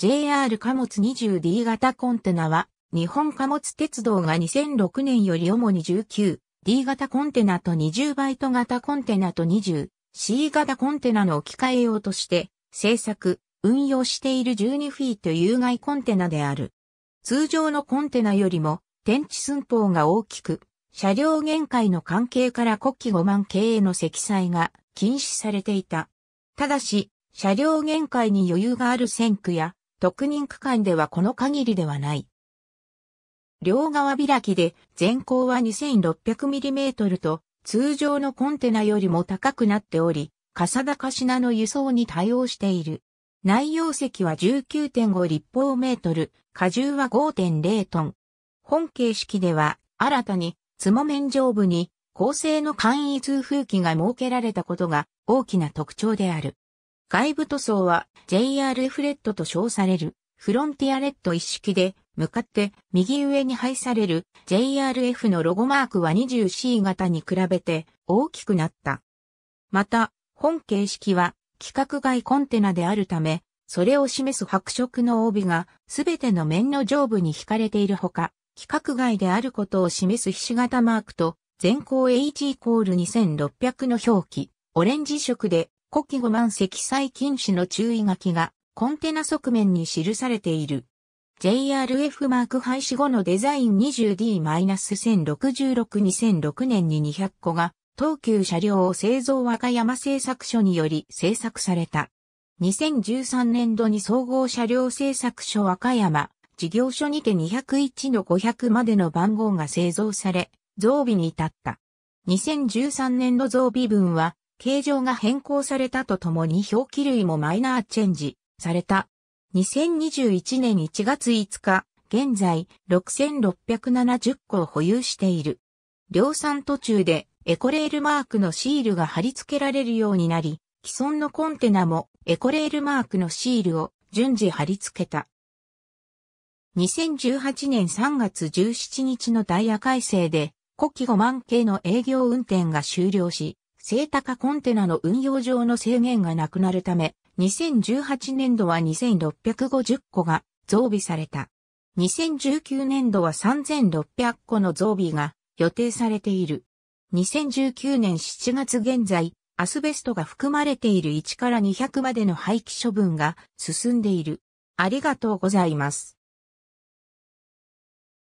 JR 貨物 20D 型コンテナは、日本貨物鉄道が2006年より主に 19D 型コンテナと20バイト型コンテナと 20C 型コンテナの置き換え用として、製作、運用している12フィート有害コンテナである。通常のコンテナよりも、天地寸法が大きく、車両限界の関係から国旗5万系への積載が禁止されていた。ただし、車両限界に余裕がある線区や特任区間ではこの限りではない。両側開きで全高は 2600mm と通常のコンテナよりも高くなっており、笠高品の輸送に対応している。内容積は19.5立方メートル、荷重は5.0トン。本形式では新たに、つも面上部に高性の簡易通風機が設けられたことが大きな特徴である。外部塗装は JRF レッドと称されるフロンティアレッド一式で、向かって右上に配される JRF のロゴマークは 20C 型に比べて大きくなった。また、本形式は規格外コンテナであるため、それを示す白色の帯がすべての面の上部に引かれているほか、規格外であることを示すひし形マークと、全高 H イコール2600の表記、オレンジ色で古希5万積載禁止の注意書きがコンテナ側面に記されている。JRF マーク廃止後のデザイン 20D-1066-2006 年に200個が東急車両を製造和歌山製作所により製作された。2013年度に総合車両製作所和歌山事業所にて201の500までの番号が製造され、増備に至った。2013年度増備分は形状が変更されたとともに表記類もマイナーチェンジされた。2021年1月5日、現在6670個を保有している。量産途中でエコレールマークのシールが貼り付けられるようになり、既存のコンテナもエコレールマークのシールを順次貼り付けた。2018年3月17日のダイヤ改正で、古希5万系の営業運転が終了し、正高コンテナの運用上の制限がなくなるため、2018年度は2650個が増備された。2019年度は3600個の増備が予定されている。2019年7月現在、アスベストが含まれている1から200までの廃棄処分が進んでいる。ありがとうございます。